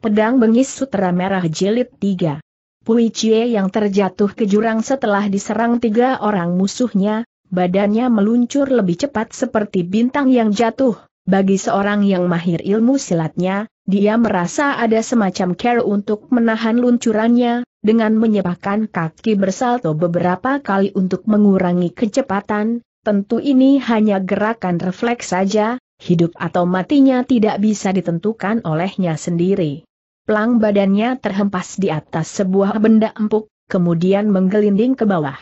Pedang Bengis Sutra Merah Jilid 3 Pui Chie yang terjatuh ke jurang setelah diserang tiga orang musuhnya, badannya meluncur lebih cepat seperti bintang yang jatuh. Bagi seorang yang mahir ilmu silatnya, dia merasa ada semacam care untuk menahan luncurannya, dengan menyebarkan kaki bersalto beberapa kali untuk mengurangi kecepatan, tentu ini hanya gerakan refleks saja, hidup atau matinya tidak bisa ditentukan olehnya sendiri pelang badannya terhempas di atas sebuah benda empuk, kemudian menggelinding ke bawah.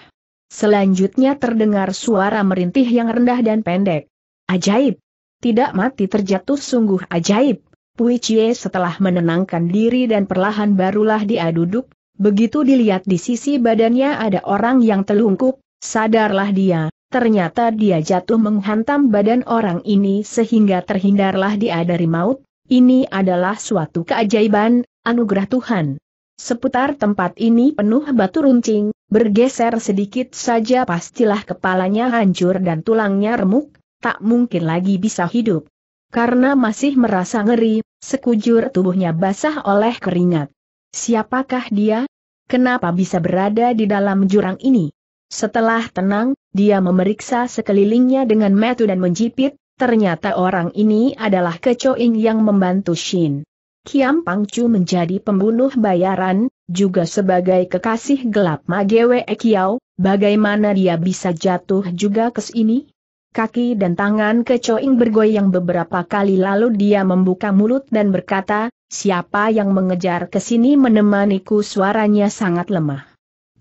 Selanjutnya terdengar suara merintih yang rendah dan pendek. Ajaib! Tidak mati terjatuh sungguh ajaib. Pui Chie setelah menenangkan diri dan perlahan barulah dia duduk, begitu dilihat di sisi badannya ada orang yang telungkup, sadarlah dia, ternyata dia jatuh menghantam badan orang ini sehingga terhindarlah dia dari maut, ini adalah suatu keajaiban, anugerah Tuhan. Seputar tempat ini penuh batu runcing, bergeser sedikit saja pastilah kepalanya hancur dan tulangnya remuk, tak mungkin lagi bisa hidup. Karena masih merasa ngeri, sekujur tubuhnya basah oleh keringat. Siapakah dia? Kenapa bisa berada di dalam jurang ini? Setelah tenang, dia memeriksa sekelilingnya dengan metu dan menjipit, Ternyata orang ini adalah kecoing yang membantu Shin. Kiam Pangcu menjadi pembunuh bayaran, juga sebagai kekasih gelap Magewe Ekiao, bagaimana dia bisa jatuh juga ke sini? Kaki dan tangan kecoing bergoyang beberapa kali lalu dia membuka mulut dan berkata, siapa yang mengejar ke sini menemaniku suaranya sangat lemah.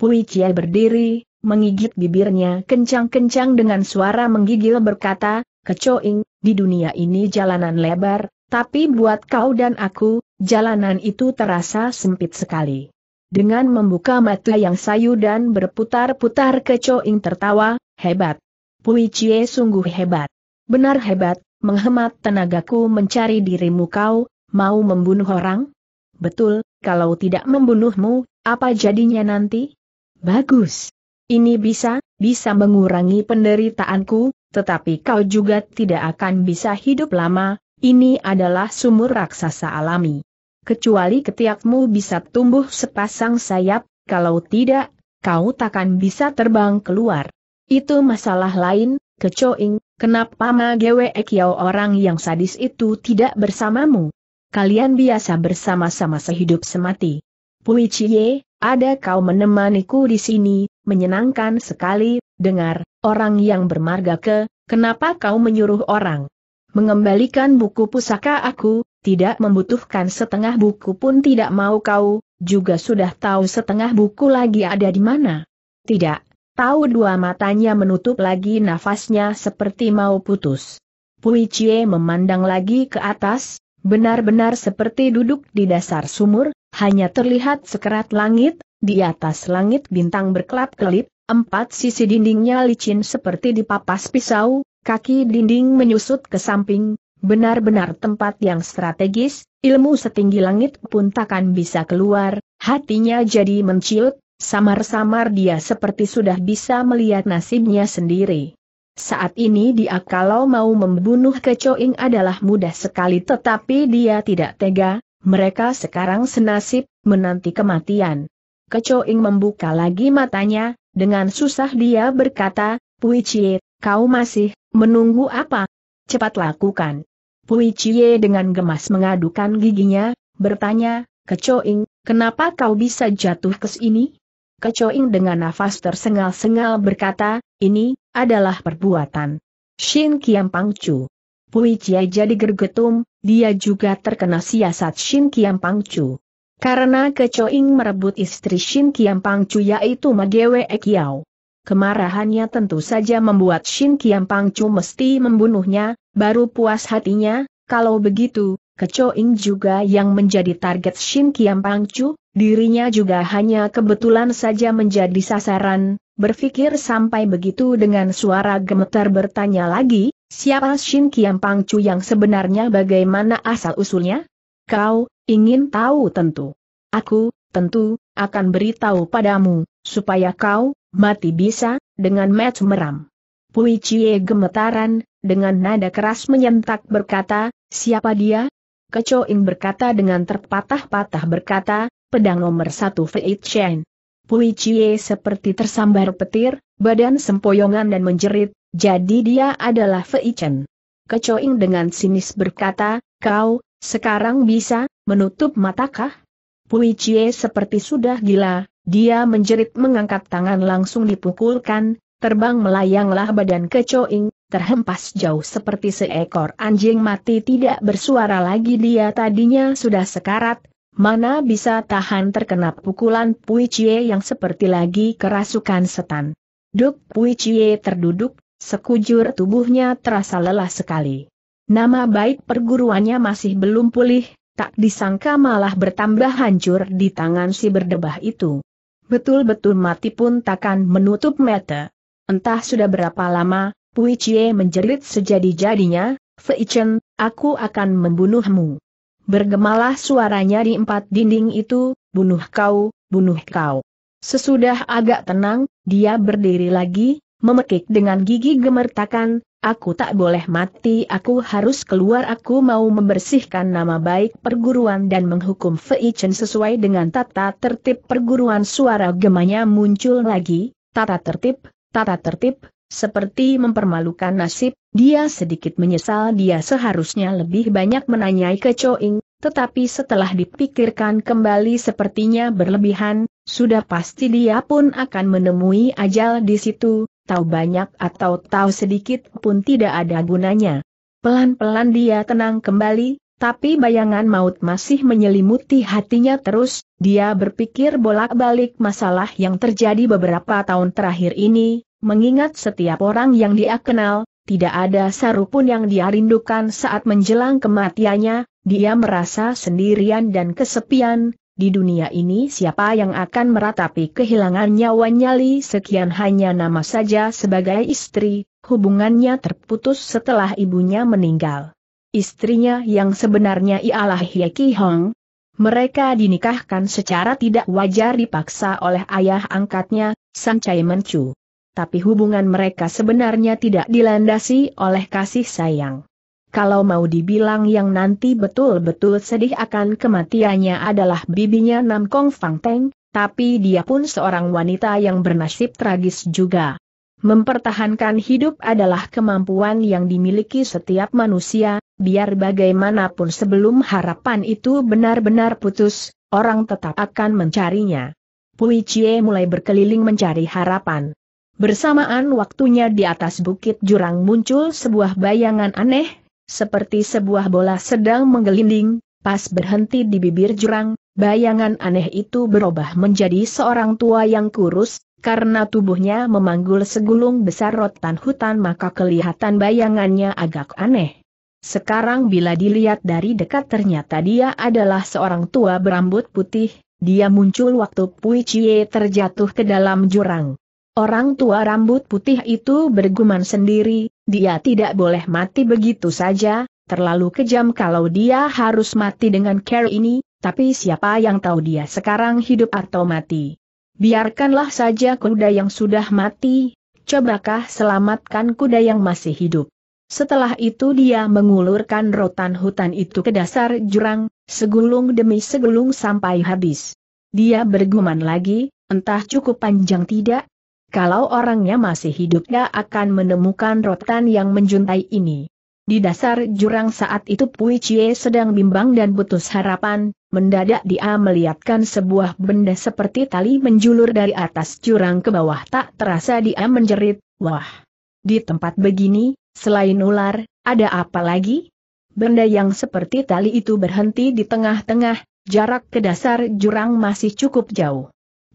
Pui berdiri, mengigit bibirnya kencang-kencang dengan suara menggigil berkata, kecoing, di dunia ini jalanan lebar, tapi buat kau dan aku, jalanan itu terasa sempit sekali. Dengan membuka mata yang sayu dan berputar-putar kecoing tertawa, hebat. Pui Chie sungguh hebat. Benar hebat, menghemat tenagaku mencari dirimu kau, mau membunuh orang? Betul, kalau tidak membunuhmu, apa jadinya nanti? Bagus. Ini bisa, bisa mengurangi penderitaanku, tetapi kau juga tidak akan bisa hidup lama, ini adalah sumur raksasa alami. Kecuali ketiakmu bisa tumbuh sepasang sayap, kalau tidak, kau takkan bisa terbang keluar. Itu masalah lain, kecoing, kenapa Magewe ekyau orang yang sadis itu tidak bersamamu? Kalian biasa bersama-sama sehidup semati. Pui Cie, ada kau menemaniku di sini, menyenangkan sekali, dengar, orang yang bermarga ke, kenapa kau menyuruh orang mengembalikan buku pusaka aku, tidak membutuhkan setengah buku pun tidak mau kau, juga sudah tahu setengah buku lagi ada di mana? Tidak, tahu dua matanya menutup lagi nafasnya seperti mau putus. Pui Chie memandang lagi ke atas, benar-benar seperti duduk di dasar sumur, hanya terlihat sekerat langit, di atas langit bintang berkelap-kelip, Empat sisi dindingnya licin seperti dipapas pisau, kaki dinding menyusut ke samping, benar-benar tempat yang strategis, ilmu setinggi langit pun takkan bisa keluar, hatinya jadi menciut, samar-samar dia seperti sudah bisa melihat nasibnya sendiri. Saat ini dia kalau mau membunuh kecoing adalah mudah sekali tetapi dia tidak tega, mereka sekarang senasib, menanti kematian. Kecoing membuka lagi matanya, dengan susah dia berkata, Pui Cie, kau masih menunggu apa? Cepat lakukan. Pui Cie dengan gemas mengadukan giginya, bertanya, Kecoing, kenapa kau bisa jatuh ke sini? Kecoing dengan nafas tersengal-sengal berkata, ini adalah perbuatan Shin Kiam Pangcu. Pui Cie jadi gergetum, dia juga terkena siasat Shin Kiam Pangcu. Karena kecoing merebut istri Shin Kiam Pangcu yaitu Magewe Ekiao. Kemarahannya tentu saja membuat Shin Kiam Pangcu mesti membunuhnya, baru puas hatinya, kalau begitu, kecoing juga yang menjadi target Shin Kiam Pangcu, dirinya juga hanya kebetulan saja menjadi sasaran, berpikir sampai begitu dengan suara gemetar bertanya lagi, siapa Shin Kiam Pangcu yang sebenarnya bagaimana asal-usulnya? Kau, Ingin tahu tentu. Aku, tentu, akan beritahu padamu, supaya kau, mati bisa, dengan match meram. Pui Cie gemetaran, dengan nada keras menyentak berkata, siapa dia? Kecoing berkata dengan terpatah-patah berkata, pedang nomor satu Feit Chen. Pui Cie seperti tersambar petir, badan sempoyongan dan menjerit, jadi dia adalah Fei Chen. Kecoing dengan sinis berkata, kau, sekarang bisa, menutup matakah? Pui Cie seperti sudah gila, dia menjerit mengangkat tangan langsung dipukulkan, terbang melayanglah badan kecoing, terhempas jauh seperti seekor anjing mati tidak bersuara lagi dia tadinya sudah sekarat, mana bisa tahan terkena pukulan Pui Cie yang seperti lagi kerasukan setan. Duk Pui Cie terduduk, sekujur tubuhnya terasa lelah sekali. Nama baik perguruannya masih belum pulih, tak disangka malah bertambah hancur di tangan si berdebah itu. Betul-betul mati pun takkan menutup mata. Entah sudah berapa lama, Pui Chie menjerit sejadi-jadinya, Fei Chen, aku akan membunuhmu. Bergemalah suaranya di empat dinding itu, bunuh kau, bunuh kau. Sesudah agak tenang, dia berdiri lagi, memekik dengan gigi gemertakan, Aku tak boleh mati, aku harus keluar, aku mau membersihkan nama baik perguruan dan menghukum Fei Chen sesuai dengan tata tertib perguruan suara gemanya muncul lagi, tata tertib, tata tertib, seperti mempermalukan nasib, dia sedikit menyesal dia seharusnya lebih banyak menanyai ke Choing, tetapi setelah dipikirkan kembali sepertinya berlebihan, sudah pasti dia pun akan menemui ajal di situ, tahu banyak atau tahu sedikit pun tidak ada gunanya. Pelan-pelan dia tenang kembali, tapi bayangan maut masih menyelimuti hatinya terus, dia berpikir bolak-balik masalah yang terjadi beberapa tahun terakhir ini, mengingat setiap orang yang dia kenal, tidak ada saru pun yang dia rindukan saat menjelang kematiannya, dia merasa sendirian dan kesepian, di dunia ini siapa yang akan meratapi kehilangan nyawanya Li sekian hanya nama saja sebagai istri, hubungannya terputus setelah ibunya meninggal. Istrinya yang sebenarnya ialah Hye Ki Hong. Mereka dinikahkan secara tidak wajar dipaksa oleh ayah angkatnya, Sang Chai Menchu. Tapi hubungan mereka sebenarnya tidak dilandasi oleh kasih sayang. Kalau mau dibilang yang nanti betul-betul sedih akan kematiannya adalah bibinya Nam Kong Fang Teng, tapi dia pun seorang wanita yang bernasib tragis juga. Mempertahankan hidup adalah kemampuan yang dimiliki setiap manusia, biar bagaimanapun sebelum harapan itu benar-benar putus, orang tetap akan mencarinya. Pui Chie mulai berkeliling mencari harapan. Bersamaan waktunya di atas bukit jurang muncul sebuah bayangan aneh, seperti sebuah bola sedang menggelinding, pas berhenti di bibir jurang, bayangan aneh itu berubah menjadi seorang tua yang kurus, karena tubuhnya memanggul segulung besar rotan hutan maka kelihatan bayangannya agak aneh. Sekarang bila dilihat dari dekat ternyata dia adalah seorang tua berambut putih, dia muncul waktu Pui Chie terjatuh ke dalam jurang. Orang tua rambut putih itu bergumam sendiri, dia tidak boleh mati begitu saja, terlalu kejam kalau dia harus mati dengan care ini, tapi siapa yang tahu dia sekarang hidup atau mati. Biarkanlah saja kuda yang sudah mati, cobakah selamatkan kuda yang masih hidup. Setelah itu dia mengulurkan rotan hutan itu ke dasar jurang, segulung demi segulung sampai habis. Dia bergumam lagi, entah cukup panjang tidak, kalau orangnya masih hidup dia akan menemukan rotan yang menjuntai ini. Di dasar jurang saat itu Pui Chie sedang bimbang dan putus harapan, mendadak dia melihatkan sebuah benda seperti tali menjulur dari atas jurang ke bawah tak terasa dia menjerit, wah! Di tempat begini, selain ular, ada apa lagi? Benda yang seperti tali itu berhenti di tengah-tengah, jarak ke dasar jurang masih cukup jauh.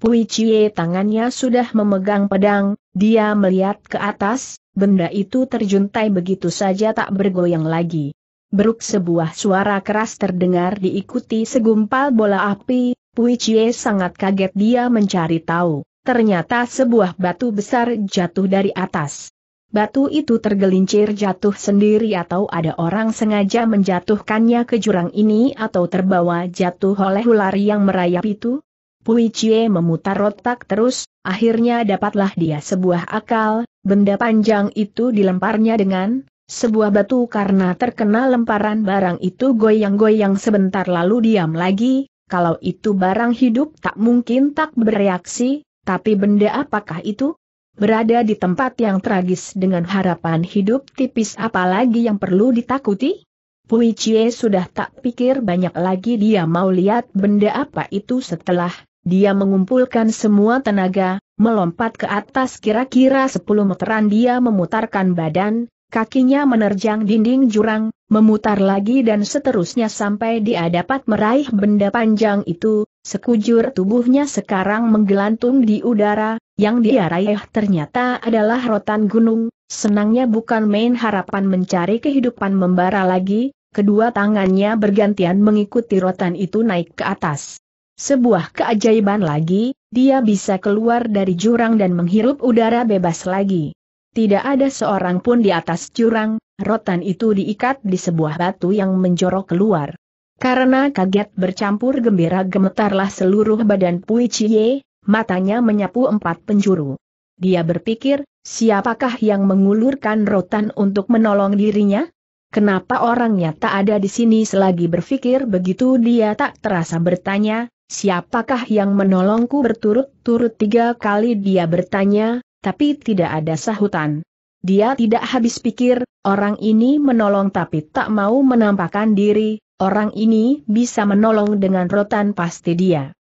Pui Cie tangannya sudah memegang pedang, dia melihat ke atas, benda itu terjuntai begitu saja tak bergoyang lagi. Beruk sebuah suara keras terdengar diikuti segumpal bola api, Pui Cie sangat kaget dia mencari tahu, ternyata sebuah batu besar jatuh dari atas. Batu itu tergelincir jatuh sendiri atau ada orang sengaja menjatuhkannya ke jurang ini atau terbawa jatuh oleh ular yang merayap itu? Pui Cie memutar otak terus, akhirnya dapatlah dia sebuah akal, benda panjang itu dilemparnya dengan sebuah batu karena terkena lemparan barang itu goyang-goyang sebentar lalu diam lagi, kalau itu barang hidup tak mungkin tak bereaksi, tapi benda apakah itu? Berada di tempat yang tragis dengan harapan hidup tipis apalagi yang perlu ditakuti? Pui Cie sudah tak pikir banyak lagi dia mau lihat benda apa itu setelah dia mengumpulkan semua tenaga, melompat ke atas kira-kira 10 meteran dia memutarkan badan, kakinya menerjang dinding jurang, memutar lagi dan seterusnya sampai dia dapat meraih benda panjang itu, sekujur tubuhnya sekarang menggelantung di udara, yang dia raih ternyata adalah rotan gunung, senangnya bukan main harapan mencari kehidupan membara lagi, kedua tangannya bergantian mengikuti rotan itu naik ke atas. Sebuah keajaiban lagi, dia bisa keluar dari jurang dan menghirup udara bebas lagi. Tidak ada seorang pun di atas jurang, rotan itu diikat di sebuah batu yang menjorok keluar. Karena kaget bercampur gembira gemetarlah seluruh badan Pui Chie, matanya menyapu empat penjuru. Dia berpikir, siapakah yang mengulurkan rotan untuk menolong dirinya? Kenapa orangnya tak ada di sini selagi berpikir begitu dia tak terasa bertanya, siapakah yang menolongku berturut-turut tiga kali dia bertanya, tapi tidak ada sahutan. Dia tidak habis pikir, orang ini menolong tapi tak mau menampakkan diri, orang ini bisa menolong dengan rotan pasti dia.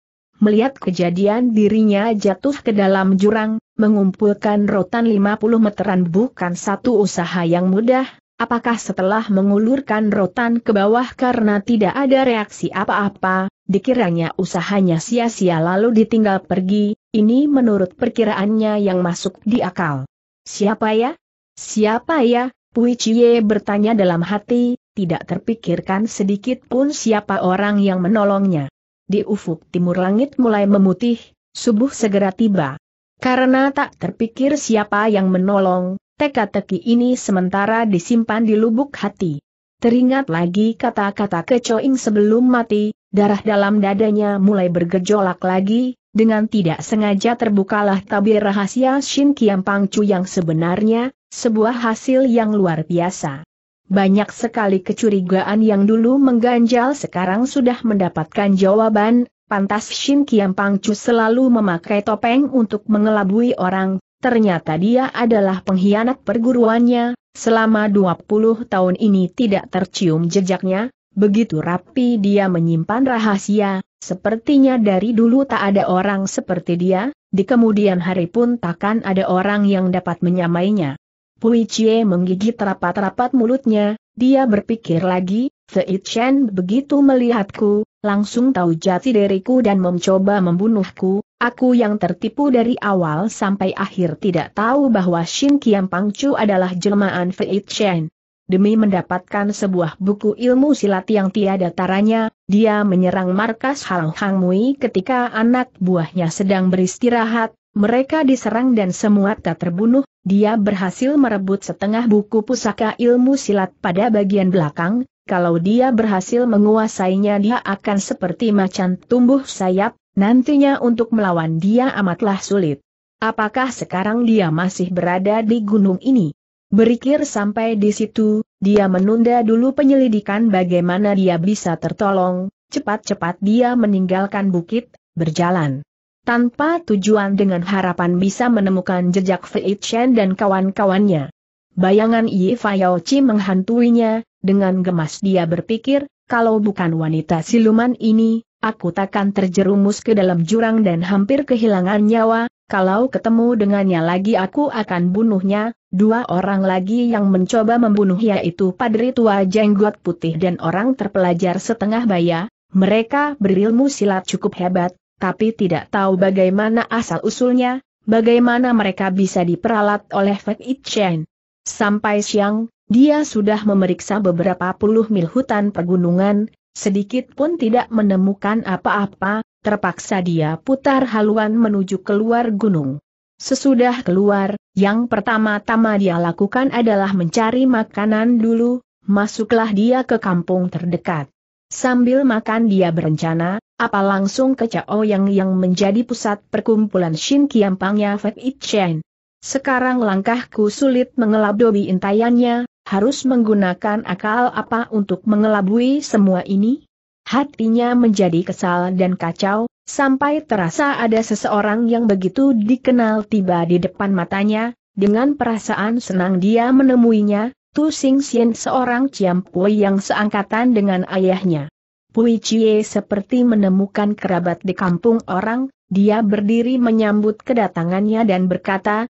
Melihat kejadian dirinya jatuh ke dalam jurang, mengumpulkan rotan 50 meteran bukan satu usaha yang mudah, apakah setelah mengulurkan rotan ke bawah karena tidak ada reaksi apa-apa, Dikiranya usahanya sia-sia lalu ditinggal pergi, ini menurut perkiraannya yang masuk di akal. Siapa ya? Siapa ya? Pui Cie bertanya dalam hati, tidak terpikirkan sedikit pun siapa orang yang menolongnya. Di ufuk timur langit mulai memutih, subuh segera tiba. Karena tak terpikir siapa yang menolong, teka-teki ini sementara disimpan di lubuk hati. Teringat lagi kata-kata kecoing sebelum mati, Darah dalam dadanya mulai bergejolak lagi, dengan tidak sengaja terbukalah tabir rahasia Shin Kiam Pangcu yang sebenarnya, sebuah hasil yang luar biasa. Banyak sekali kecurigaan yang dulu mengganjal sekarang sudah mendapatkan jawaban, pantas Shin Kiam Pangcu selalu memakai topeng untuk mengelabui orang, ternyata dia adalah pengkhianat perguruannya, selama 20 tahun ini tidak tercium jejaknya, Begitu rapi dia menyimpan rahasia, sepertinya dari dulu tak ada orang seperti dia, di kemudian hari pun takkan ada orang yang dapat menyamainya. Pui Chie menggigit rapat-rapat mulutnya, dia berpikir lagi, Fei Chen begitu melihatku, langsung tahu jati diriku dan mencoba membunuhku, aku yang tertipu dari awal sampai akhir tidak tahu bahwa Shin Kiam Pangcu adalah jelmaan Fei Chen. Demi mendapatkan sebuah buku ilmu silat yang tiada taranya, dia menyerang markas Hang Hang Mui ketika anak buahnya sedang beristirahat, mereka diserang dan semua tak terbunuh, dia berhasil merebut setengah buku pusaka ilmu silat pada bagian belakang, kalau dia berhasil menguasainya dia akan seperti macan tumbuh sayap, nantinya untuk melawan dia amatlah sulit. Apakah sekarang dia masih berada di gunung ini? Berikir sampai di situ, dia menunda dulu penyelidikan bagaimana dia bisa tertolong, cepat-cepat dia meninggalkan bukit, berjalan. Tanpa tujuan dengan harapan bisa menemukan jejak Fei Chen dan kawan-kawannya. Bayangan Yi Chi menghantuinya, dengan gemas dia berpikir, kalau bukan wanita siluman ini, aku takkan terjerumus ke dalam jurang dan hampir kehilangan nyawa, kalau ketemu dengannya lagi aku akan bunuhnya, dua orang lagi yang mencoba membunuh yaitu padri tua jenggot putih dan orang terpelajar setengah baya, mereka berilmu silat cukup hebat, tapi tidak tahu bagaimana asal-usulnya, bagaimana mereka bisa diperalat oleh Fek Chen? Sampai siang, dia sudah memeriksa beberapa puluh mil hutan pergunungan, sedikit pun tidak menemukan apa-apa, terpaksa dia putar haluan menuju keluar gunung. Sesudah keluar, yang pertama-tama dia lakukan adalah mencari makanan dulu, masuklah dia ke kampung terdekat. Sambil makan dia berencana, apa langsung ke Cao Yang yang menjadi pusat perkumpulan Shin Kiampangnya Fek Chen. Sekarang langkahku sulit mengelabui intayannya, harus menggunakan akal apa untuk mengelabui semua ini? Hatinya menjadi kesal dan kacau, sampai terasa ada seseorang yang begitu dikenal tiba di depan matanya, dengan perasaan senang dia menemuinya, Tu Sing Sien seorang Pui yang seangkatan dengan ayahnya. Pui Chie seperti menemukan kerabat di kampung orang, dia berdiri menyambut kedatangannya dan berkata,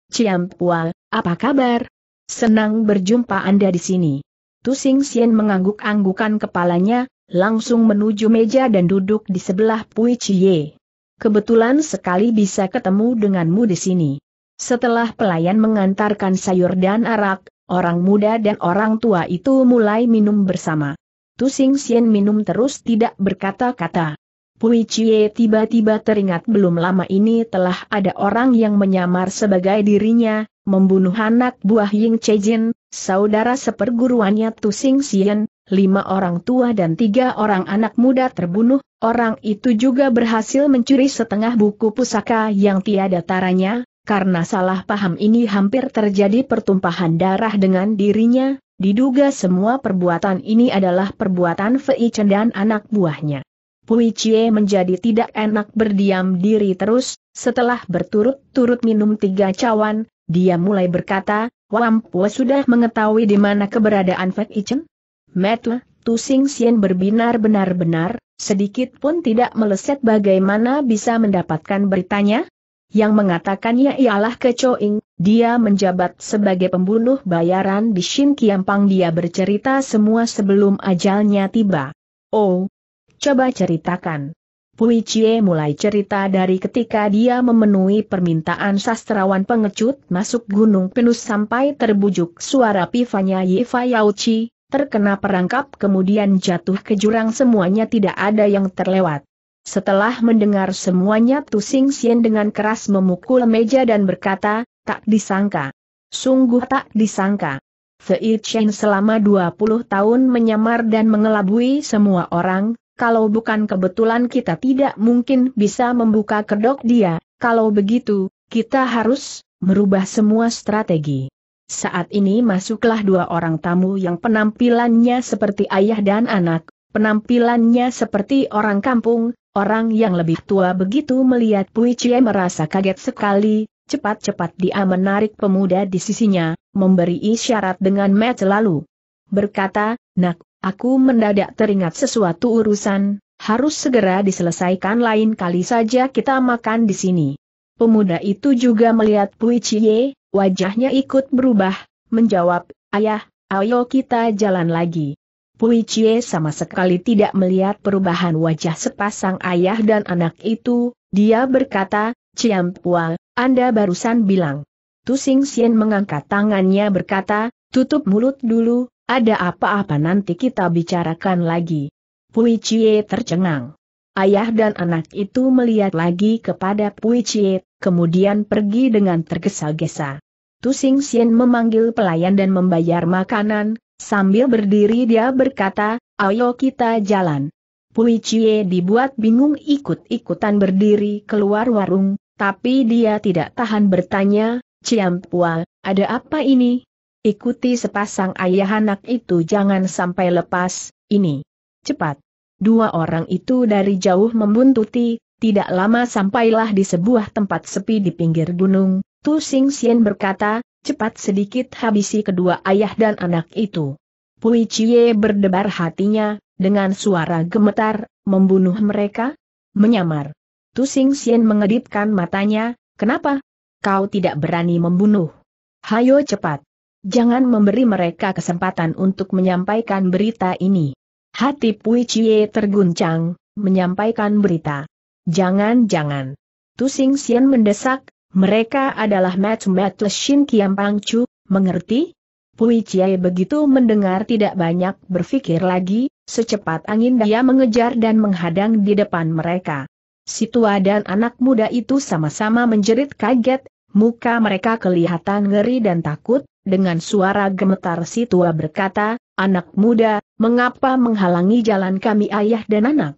Pua, apa kabar? Senang berjumpa Anda di sini. Tu Sing Sien mengangguk-anggukan kepalanya, langsung menuju meja dan duduk di sebelah Pui Chie. Kebetulan sekali bisa ketemu denganmu di sini. Setelah pelayan mengantarkan sayur dan arak, orang muda dan orang tua itu mulai minum bersama. Tu Sing minum terus tidak berkata-kata. Pui Chie tiba-tiba teringat belum lama ini telah ada orang yang menyamar sebagai dirinya, membunuh anak buah Ying Chejin, saudara seperguruannya Tu Sing lima orang tua dan tiga orang anak muda terbunuh, orang itu juga berhasil mencuri setengah buku pusaka yang tiada taranya, karena salah paham ini hampir terjadi pertumpahan darah dengan dirinya, diduga semua perbuatan ini adalah perbuatan Fei Chen dan anak buahnya. Pui Chie menjadi tidak enak berdiam diri terus, setelah berturut-turut minum tiga cawan, dia mulai berkata, Wampu sudah mengetahui di mana keberadaan Fei Chen? Metu, Tusing Sien berbinar-benar benar, sedikit pun tidak meleset bagaimana bisa mendapatkan beritanya? Yang mengatakannya ialah Kecoing, dia menjabat sebagai pembunuh bayaran di Shin Kiampang dia bercerita semua sebelum ajalnya tiba. Oh, coba ceritakan. Pui Chie mulai cerita dari ketika dia memenuhi permintaan sastrawan pengecut masuk Gunung penuh sampai terbujuk suara pipanya Yifa terkena perangkap kemudian jatuh ke jurang semuanya tidak ada yang terlewat. Setelah mendengar semuanya Tu Sing Sien dengan keras memukul meja dan berkata, tak disangka. Sungguh tak disangka. Fei Chen selama 20 tahun menyamar dan mengelabui semua orang, kalau bukan kebetulan kita tidak mungkin bisa membuka kedok dia, kalau begitu, kita harus merubah semua strategi saat ini masuklah dua orang tamu yang penampilannya seperti ayah dan anak, penampilannya seperti orang kampung, orang yang lebih tua begitu melihat Pui Cie merasa kaget sekali, cepat-cepat dia menarik pemuda di sisinya, memberi isyarat dengan match lalu. Berkata, nak, aku mendadak teringat sesuatu urusan, harus segera diselesaikan lain kali saja kita makan di sini. Pemuda itu juga melihat Pui Cie, Wajahnya ikut berubah, menjawab, Ayah, ayo kita jalan lagi. Pui Chie sama sekali tidak melihat perubahan wajah sepasang ayah dan anak itu, dia berkata, Ciam Pua, Anda barusan bilang. Tu Sien mengangkat tangannya berkata, tutup mulut dulu, ada apa-apa nanti kita bicarakan lagi. Pui Chie tercengang. Ayah dan anak itu melihat lagi kepada Pui Chie, kemudian pergi dengan tergesa-gesa. Tu Xian memanggil pelayan dan membayar makanan, sambil berdiri dia berkata, ayo kita jalan. Pui Chie dibuat bingung ikut-ikutan berdiri keluar warung, tapi dia tidak tahan bertanya, Ciam Pua, ada apa ini? Ikuti sepasang ayah anak itu jangan sampai lepas, ini. Cepat. Dua orang itu dari jauh membuntuti, tidak lama sampailah di sebuah tempat sepi di pinggir gunung, Tu Sing Sien berkata, cepat sedikit habisi kedua ayah dan anak itu. Pui Cie berdebar hatinya, dengan suara gemetar, membunuh mereka? Menyamar. Tu Sing Sien mengedipkan matanya, kenapa? Kau tidak berani membunuh. Hayo cepat. Jangan memberi mereka kesempatan untuk menyampaikan berita ini. Hati Pui Cie terguncang, menyampaikan berita. Jangan-jangan. Tu Sing Sien mendesak, mereka adalah match-match Shin Kiam Chu, mengerti? Pui Chiai begitu mendengar tidak banyak berpikir lagi, secepat angin dia mengejar dan menghadang di depan mereka. Si tua dan anak muda itu sama-sama menjerit kaget, muka mereka kelihatan ngeri dan takut, dengan suara gemetar si tua berkata, Anak muda, mengapa menghalangi jalan kami ayah dan anak?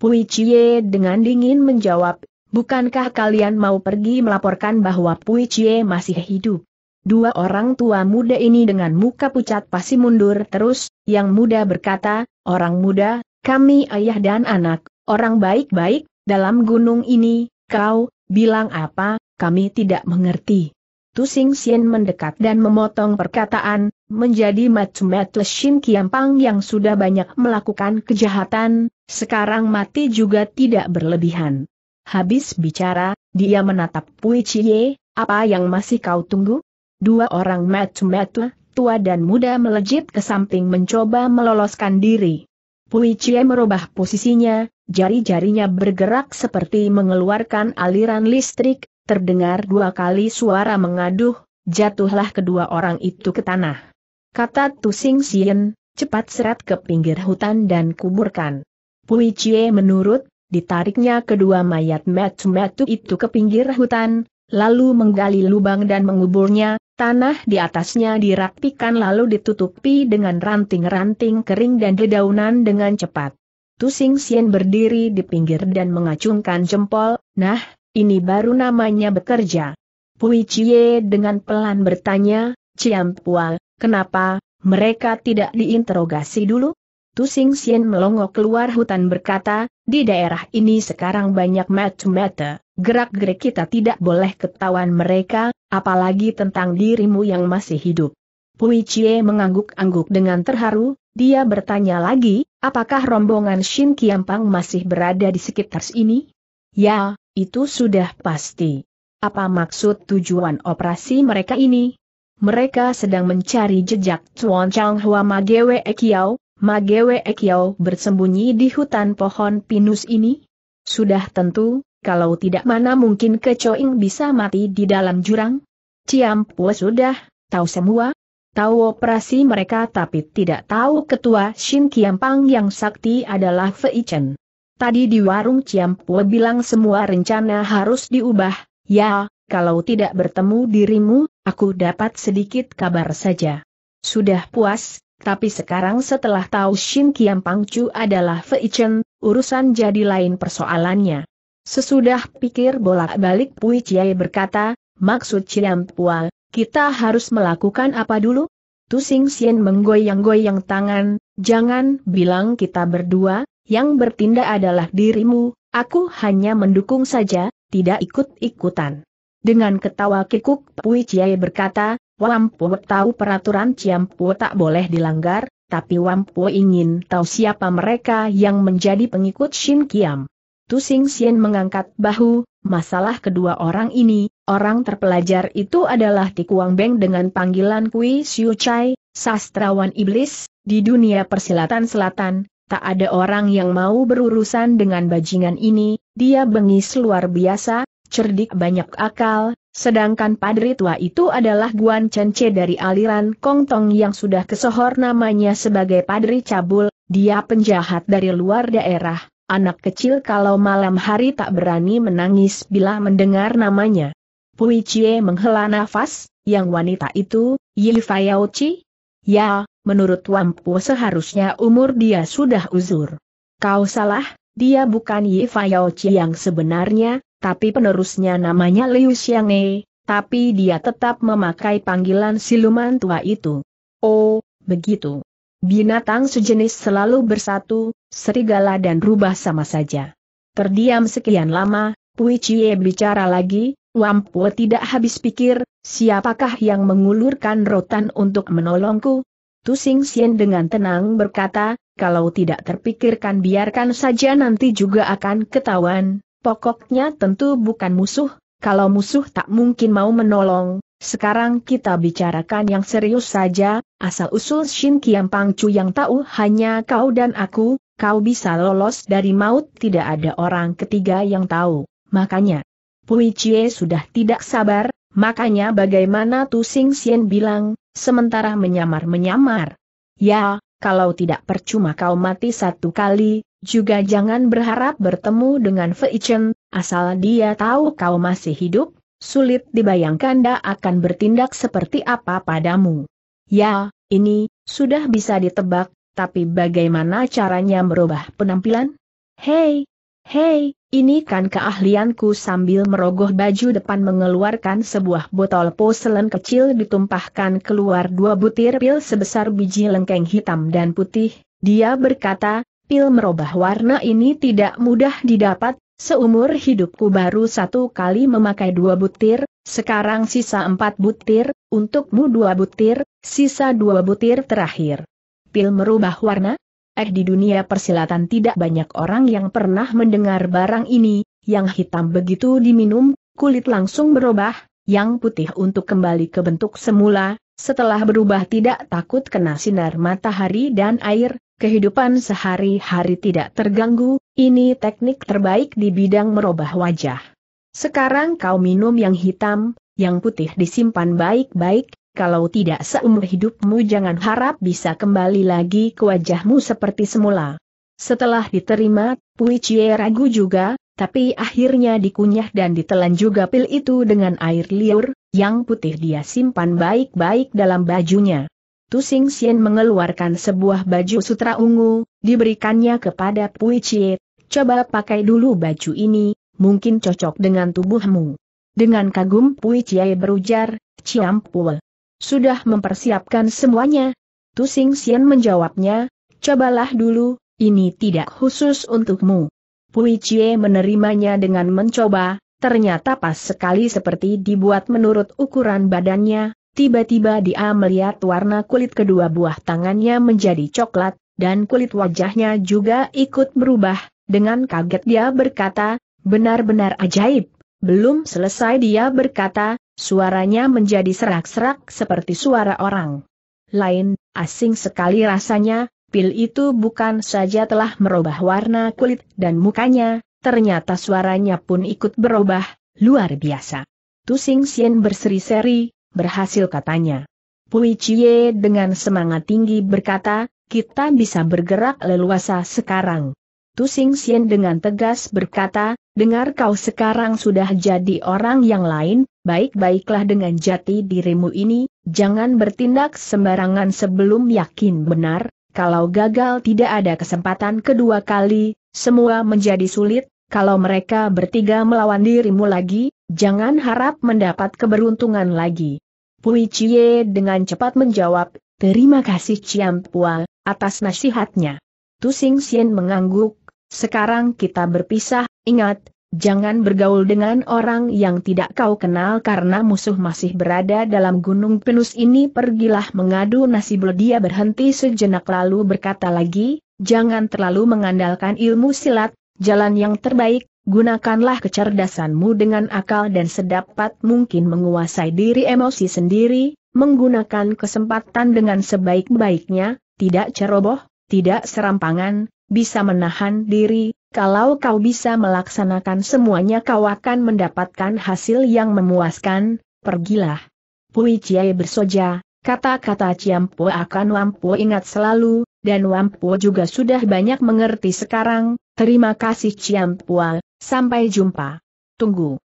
Pui Chie dengan dingin menjawab, Bukankah kalian mau pergi melaporkan bahwa Pui Chie masih hidup? Dua orang tua muda ini dengan muka pucat pasti mundur terus, yang muda berkata, orang muda, kami ayah dan anak, orang baik-baik, dalam gunung ini, kau, bilang apa, kami tidak mengerti. Tu Sing Sien mendekat dan memotong perkataan, menjadi Matsumetu Shin Kiampang yang sudah banyak melakukan kejahatan, sekarang mati juga tidak berlebihan. Habis bicara, dia menatap Pui Chie, apa yang masih kau tunggu? Dua orang metu-metu, tua dan muda melejit ke samping mencoba meloloskan diri. Pui Chie merubah posisinya, jari-jarinya bergerak seperti mengeluarkan aliran listrik, terdengar dua kali suara mengaduh, jatuhlah kedua orang itu ke tanah. Kata Tusing Sien, cepat seret ke pinggir hutan dan kuburkan. Pui Chie menurut ditariknya kedua mayat metu-metu itu ke pinggir hutan, lalu menggali lubang dan menguburnya, tanah di atasnya dirapikan lalu ditutupi dengan ranting-ranting kering dan dedaunan dengan cepat. Tusing Sien berdiri di pinggir dan mengacungkan jempol, nah, ini baru namanya bekerja. Pui Cie dengan pelan bertanya, Ciam Pual, kenapa, mereka tidak diinterogasi dulu? Tu Sing Sien melongo keluar hutan berkata, di daerah ini sekarang banyak mata-mata, gerak-gerik kita tidak boleh ketahuan mereka, apalagi tentang dirimu yang masih hidup. Pui Chie mengangguk-angguk dengan terharu, dia bertanya lagi, apakah rombongan Shin Kiampang masih berada di sekitar sini? Ya, itu sudah pasti. Apa maksud tujuan operasi mereka ini? Mereka sedang mencari jejak Chuan Chang Hua Ma Dewe Magewe Ekyao bersembunyi di hutan pohon pinus ini? Sudah tentu, kalau tidak mana mungkin kecoing bisa mati di dalam jurang? puas sudah, tahu semua? Tahu operasi mereka tapi tidak tahu ketua Shin Kiampang yang sakti adalah Fei Chen. Tadi di warung Ciampu bilang semua rencana harus diubah, ya, kalau tidak bertemu dirimu, aku dapat sedikit kabar saja. Sudah puas, tapi sekarang setelah tahu Shin Kiam Pangcu adalah Fei Chen, urusan jadi lain persoalannya. Sesudah pikir bolak-balik Pui Chiai berkata, maksud Chiam Pua, kita harus melakukan apa dulu? Tu Tusing Sien menggoyang-goyang tangan, jangan bilang kita berdua, yang bertindak adalah dirimu, aku hanya mendukung saja, tidak ikut-ikutan. Dengan ketawa kikuk Pui Chiai berkata, Wampu tahu peraturan Ciampu tak boleh dilanggar, tapi Wampu ingin tahu siapa mereka yang menjadi pengikut Shin Kiam. Tu Sing Sien mengangkat bahu, masalah kedua orang ini, orang terpelajar itu adalah Kuang Beng dengan panggilan Kui Siu Chai, sastrawan iblis, di dunia persilatan selatan, tak ada orang yang mau berurusan dengan bajingan ini, dia bengis luar biasa, cerdik banyak akal, Sedangkan padri tua itu adalah Guan Chen dari aliran Tong yang sudah kesohor namanya sebagai padri cabul, dia penjahat dari luar daerah, anak kecil kalau malam hari tak berani menangis bila mendengar namanya. Pui Chie menghela nafas, yang wanita itu, Yilfa Chi? Ya, menurut Wampu seharusnya umur dia sudah uzur. Kau salah, dia bukan Yilfa Chi yang sebenarnya, tapi penerusnya namanya Liu Xiang'e, tapi dia tetap memakai panggilan siluman tua itu. Oh, begitu. Binatang sejenis selalu bersatu, serigala dan rubah sama saja. Terdiam sekian lama, Pui Chie bicara lagi, Wampue tidak habis pikir, siapakah yang mengulurkan rotan untuk menolongku? Tusing Sien dengan tenang berkata, kalau tidak terpikirkan biarkan saja nanti juga akan ketahuan, Pokoknya tentu bukan musuh, kalau musuh tak mungkin mau menolong, sekarang kita bicarakan yang serius saja, asal-usul Shin Kiam Pangcu yang tahu hanya kau dan aku, kau bisa lolos dari maut tidak ada orang ketiga yang tahu, makanya. Pui Chie sudah tidak sabar, makanya bagaimana Tu Sing Sien bilang, sementara menyamar-menyamar. Ya, kalau tidak percuma kau mati satu kali, juga jangan berharap bertemu dengan Fei Chen, asal dia tahu kau masih hidup, sulit dibayangkan dia akan bertindak seperti apa padamu. Ya, ini, sudah bisa ditebak, tapi bagaimana caranya merubah penampilan? Hei, hei, ini kan keahlianku sambil merogoh baju depan mengeluarkan sebuah botol poselen kecil ditumpahkan keluar dua butir pil sebesar biji lengkeng hitam dan putih, dia berkata, pil merubah warna ini tidak mudah didapat, seumur hidupku baru satu kali memakai dua butir, sekarang sisa empat butir, untukmu dua butir, sisa dua butir terakhir. Pil merubah warna? Eh di dunia persilatan tidak banyak orang yang pernah mendengar barang ini, yang hitam begitu diminum, kulit langsung berubah, yang putih untuk kembali ke bentuk semula, setelah berubah tidak takut kena sinar matahari dan air, kehidupan sehari-hari tidak terganggu, ini teknik terbaik di bidang merubah wajah. Sekarang kau minum yang hitam, yang putih disimpan baik-baik, kalau tidak seumur hidupmu jangan harap bisa kembali lagi ke wajahmu seperti semula. Setelah diterima, Pui Cie ragu juga, tapi akhirnya dikunyah dan ditelan juga pil itu dengan air liur, yang putih dia simpan baik-baik dalam bajunya. Tu Sing mengeluarkan sebuah baju sutra ungu, diberikannya kepada Pui Chie, coba pakai dulu baju ini, mungkin cocok dengan tubuhmu. Dengan kagum Pui Chie berujar, Ciam Pue. Sudah mempersiapkan semuanya? Tu Sing menjawabnya, cobalah dulu, ini tidak khusus untukmu. Pui Chie menerimanya dengan mencoba, ternyata pas sekali seperti dibuat menurut ukuran badannya, Tiba-tiba dia melihat warna kulit kedua buah tangannya menjadi coklat, dan kulit wajahnya juga ikut berubah, dengan kaget dia berkata, benar-benar ajaib. Belum selesai dia berkata, suaranya menjadi serak-serak seperti suara orang lain, asing sekali rasanya, pil itu bukan saja telah merubah warna kulit dan mukanya, ternyata suaranya pun ikut berubah, luar biasa. Tusing Sien berseri-seri, berhasil katanya. Pui Chie dengan semangat tinggi berkata, kita bisa bergerak leluasa sekarang. Tu Sing Sien dengan tegas berkata, dengar kau sekarang sudah jadi orang yang lain, baik-baiklah dengan jati dirimu ini, jangan bertindak sembarangan sebelum yakin benar, kalau gagal tidak ada kesempatan kedua kali, semua menjadi sulit, kalau mereka bertiga melawan dirimu lagi, Jangan harap mendapat keberuntungan lagi. Pui Cie dengan cepat menjawab, terima kasih Ciam Pua, atas nasihatnya. Tu Sing Sien mengangguk, sekarang kita berpisah, ingat, jangan bergaul dengan orang yang tidak kau kenal karena musuh masih berada dalam gunung penus ini pergilah mengadu nasib dia berhenti sejenak lalu berkata lagi, jangan terlalu mengandalkan ilmu silat, Jalan yang terbaik, gunakanlah kecerdasanmu dengan akal dan sedapat mungkin menguasai diri emosi sendiri, menggunakan kesempatan dengan sebaik-baiknya, tidak ceroboh, tidak serampangan, bisa menahan diri, kalau kau bisa melaksanakan semuanya kau akan mendapatkan hasil yang memuaskan, pergilah. Pui Chiai bersoja, kata-kata ciampo akan Wampu ingat selalu, dan Wampu juga sudah banyak mengerti sekarang, Terima kasih Pua, sampai jumpa. Tunggu.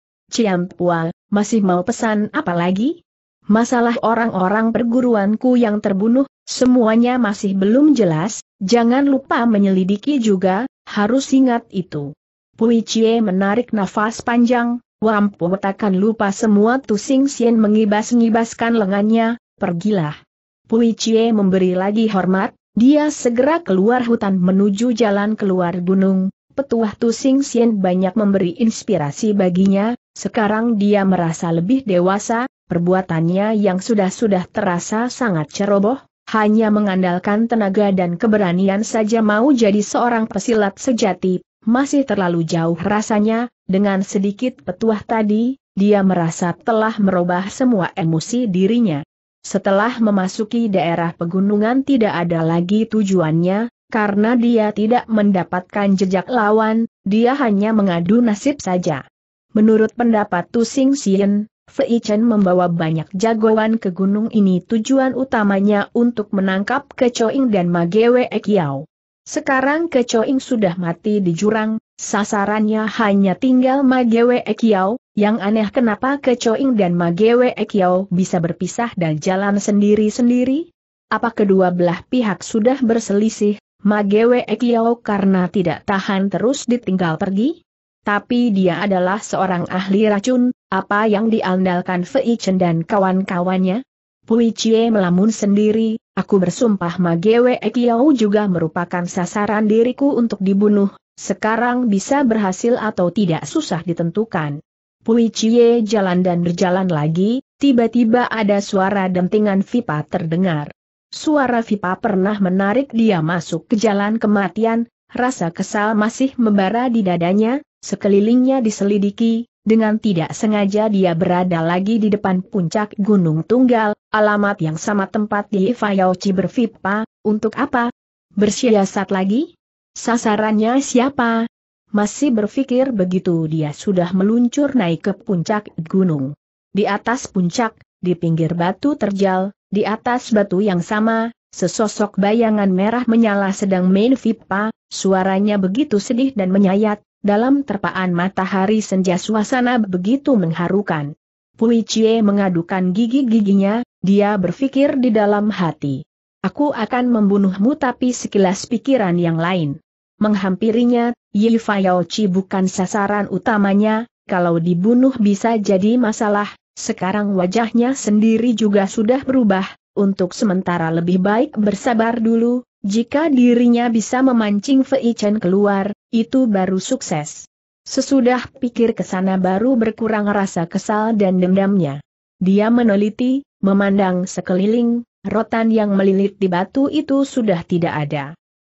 Pua, masih mau pesan apa lagi? Masalah orang-orang perguruanku yang terbunuh, semuanya masih belum jelas, jangan lupa menyelidiki juga, harus ingat itu. Pui Cie menarik nafas panjang, Wampu takkan lupa semua Tusing Sien mengibas-ngibaskan lengannya, pergilah. Pui Cie memberi lagi hormat, dia segera keluar hutan menuju jalan keluar gunung, petuah Tu Sing Sien banyak memberi inspirasi baginya, sekarang dia merasa lebih dewasa, perbuatannya yang sudah-sudah terasa sangat ceroboh, hanya mengandalkan tenaga dan keberanian saja mau jadi seorang pesilat sejati, masih terlalu jauh rasanya, dengan sedikit petuah tadi, dia merasa telah merubah semua emosi dirinya. Setelah memasuki daerah pegunungan tidak ada lagi tujuannya, karena dia tidak mendapatkan jejak lawan, dia hanya mengadu nasib saja. Menurut pendapat Tu Sing Sien, Fei Chen membawa banyak jagoan ke gunung ini tujuan utamanya untuk menangkap Kecoing dan Magewe Ekiao. Sekarang Kecoing sudah mati di jurang, Sasarannya hanya tinggal Magewe Ekiau, yang aneh kenapa Kecoing dan Magewe Ekiau bisa berpisah dan jalan sendiri-sendiri? Apa kedua belah pihak sudah berselisih, Magewe Ekiau karena tidak tahan terus ditinggal pergi? Tapi dia adalah seorang ahli racun, apa yang diandalkan Fei Chen dan kawan-kawannya? Pui Chie melamun sendiri, aku bersumpah Magewe Ekiau juga merupakan sasaran diriku untuk dibunuh, sekarang bisa berhasil atau tidak susah ditentukan. Pui Cie jalan dan berjalan lagi, tiba-tiba ada suara dentingan Vipa terdengar. Suara Vipa pernah menarik dia masuk ke jalan kematian, rasa kesal masih membara di dadanya, sekelilingnya diselidiki, dengan tidak sengaja dia berada lagi di depan puncak Gunung Tunggal, alamat yang sama tempat di Fayauci bervipa, untuk apa? Bersiasat lagi? Sasarannya siapa? Masih berpikir begitu dia sudah meluncur naik ke puncak gunung. Di atas puncak, di pinggir batu terjal, di atas batu yang sama, sesosok bayangan merah menyala sedang main Vipa. suaranya begitu sedih dan menyayat, dalam terpaan matahari senja suasana begitu mengharukan. Pui Cie mengadukan gigi-giginya, dia berpikir di dalam hati. Aku akan membunuhmu tapi sekilas pikiran yang lain. Menghampirinya, Yi Fayaochi bukan sasaran utamanya, kalau dibunuh bisa jadi masalah, sekarang wajahnya sendiri juga sudah berubah, untuk sementara lebih baik bersabar dulu, jika dirinya bisa memancing Fei Chen keluar, itu baru sukses. Sesudah pikir ke sana baru berkurang rasa kesal dan dendamnya. Dia meneliti, memandang sekeliling, rotan yang melilit di batu itu sudah tidak ada.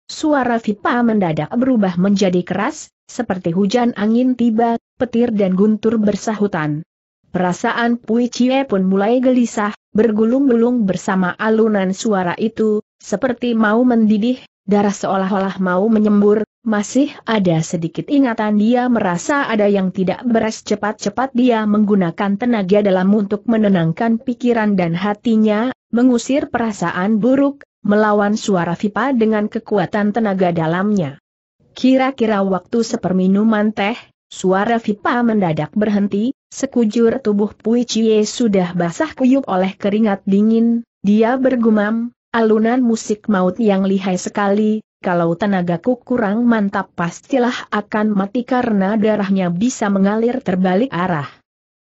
Suara Vipa mendadak berubah menjadi keras, seperti hujan angin tiba, petir dan guntur bersahutan. Perasaan Pui Cie pun mulai gelisah, bergulung-gulung bersama alunan suara itu, seperti mau mendidih, darah seolah-olah mau menyembur, masih ada sedikit ingatan dia merasa ada yang tidak beres cepat-cepat dia menggunakan tenaga dalam untuk menenangkan pikiran dan hatinya, mengusir perasaan buruk, melawan suara Vipa dengan kekuatan tenaga dalamnya. Kira-kira waktu seperminuman teh, suara Vipa mendadak berhenti, sekujur tubuh Pui Chie sudah basah kuyup oleh keringat dingin, dia bergumam, alunan musik maut yang lihai sekali, kalau tenagaku kurang mantap pastilah akan mati karena darahnya bisa mengalir terbalik arah.